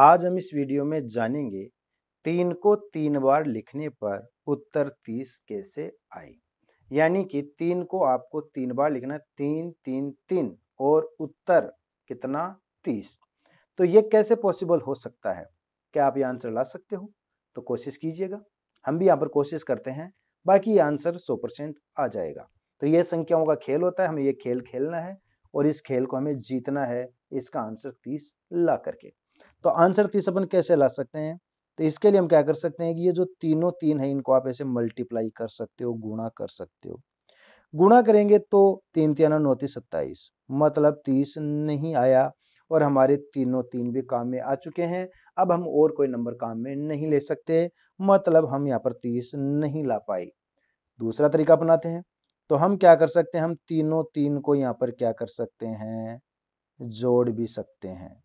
आज हम इस वीडियो में जानेंगे तीन को तीन बार लिखने पर उत्तर तीस कैसे आए यानी कि तीन को आपको तीन बार लिखना तीन तीन तीन और उत्तर कितना तीस तो ये कैसे पॉसिबल हो सकता है क्या आप ये आंसर ला सकते हो तो कोशिश कीजिएगा हम भी यहाँ पर कोशिश करते हैं बाकी ये आंसर 100 परसेंट आ जाएगा तो ये संख्याओं का खेल होता है हमें ये खेल खेलना है और इस खेल को हमें जीतना है इसका आंसर 30 ला करके तो आंसर तीस तो अपन कैसे ला सकते हैं तो इसके लिए हम क्या कर सकते हैं कि ये जो तीनों तीन है इनको आप ऐसे मल्टीप्लाई कर सकते हो गुणा कर सकते हो गुणा करेंगे तो तीन तीन नौतीस सत्ताईस मतलब तीस नहीं आया और हमारे तीनों तीन भी काम में आ चुके हैं अब हम और कोई नंबर काम में नहीं ले सकते मतलब हम यहाँ पर तीस नहीं ला पाए दूसरा तरीका अपनाते हैं तो हम क्या कर सकते हैं हम तीनों तीन को यहाँ पर क्या कर सकते हैं जोड़ भी सकते हैं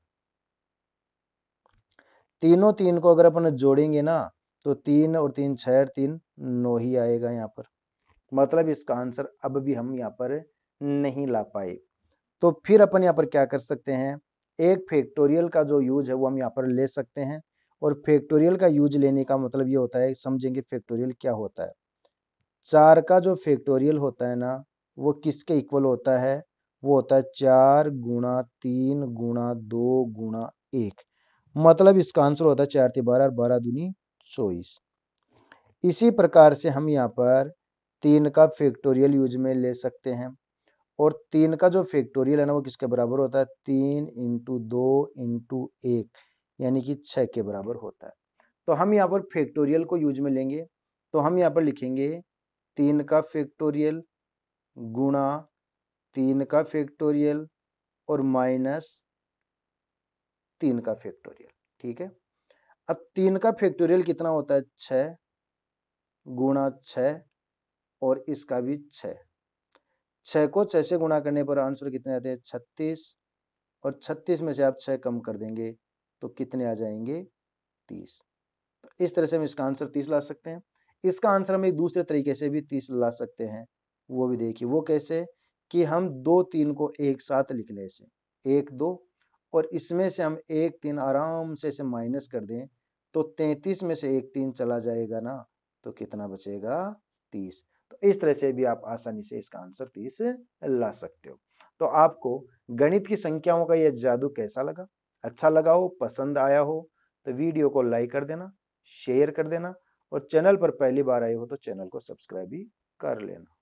तीनों तीन को अगर अपन जोड़ेंगे ना तो तीन और तीन छह और तीन नौ ही आएगा यहाँ पर मतलब इसका आंसर अब भी हम यहाँ पर नहीं ला पाए तो फिर अपन यहाँ पर क्या कर सकते हैं एक फैक्टोरियल का जो यूज है वो हम यहाँ पर ले सकते हैं और फैक्टोरियल का यूज लेने का मतलब ये होता है समझेंगे फैक्टोरियल क्या होता है चार का जो फैक्टोरियल होता है ना वो किसके इक्वल होता है वो होता है चार गुणा तीन गुणा दो गुणा एक मतलब इसका आंसर होता है चार थी बारह और बारह दूनी चौबीस इसी प्रकार से हम यहाँ पर तीन का फैक्टोरियल यूज में ले सकते हैं और तीन का जो फैक्टोरियल है ना वो किसके बराबर होता है तीन इंटू दो इंटू एक यानी कि छ के बराबर होता है तो हम यहाँ पर फैक्टोरियल को यूज में लेंगे तो हम यहाँ पर लिखेंगे तीन का फैक्टोरियल गुणा तीन का फैक्टोरियल और माइनस तीन का फैक्टोरियल ठीक है अब तीन का फैक्टोरियल कितना होता है छ गुणा छ और इसका भी छ छह को छह से गुणा करने पर आंसर कितने आते हैं छत्तीस और छत्तीस में से आप छह कम कर देंगे तो कितने आ जाएंगे तीस तो इस तरह से हम इसका आंसर तीस ला सकते हैं इसका आंसर हम एक दूसरे तरीके से भी तीस ला सकते हैं वो भी देखिए वो कैसे कि हम दो तीन को एक साथ लिख लें इसे एक दो और इसमें से हम एक तीन आराम से इसे माइनस कर दें तो तैतीस में से एक तीन चला जाएगा ना तो कितना बचेगा तीस तो इस तरह से भी आप आसानी से इसका आंसर तीस ला सकते हो तो आपको गणित की संख्याओं का यह जादू कैसा लगा अच्छा लगा हो पसंद आया हो तो वीडियो को लाइक कर देना शेयर कर देना और चैनल पर पहली बार आए हो तो चैनल को सब्सक्राइब भी कर लेना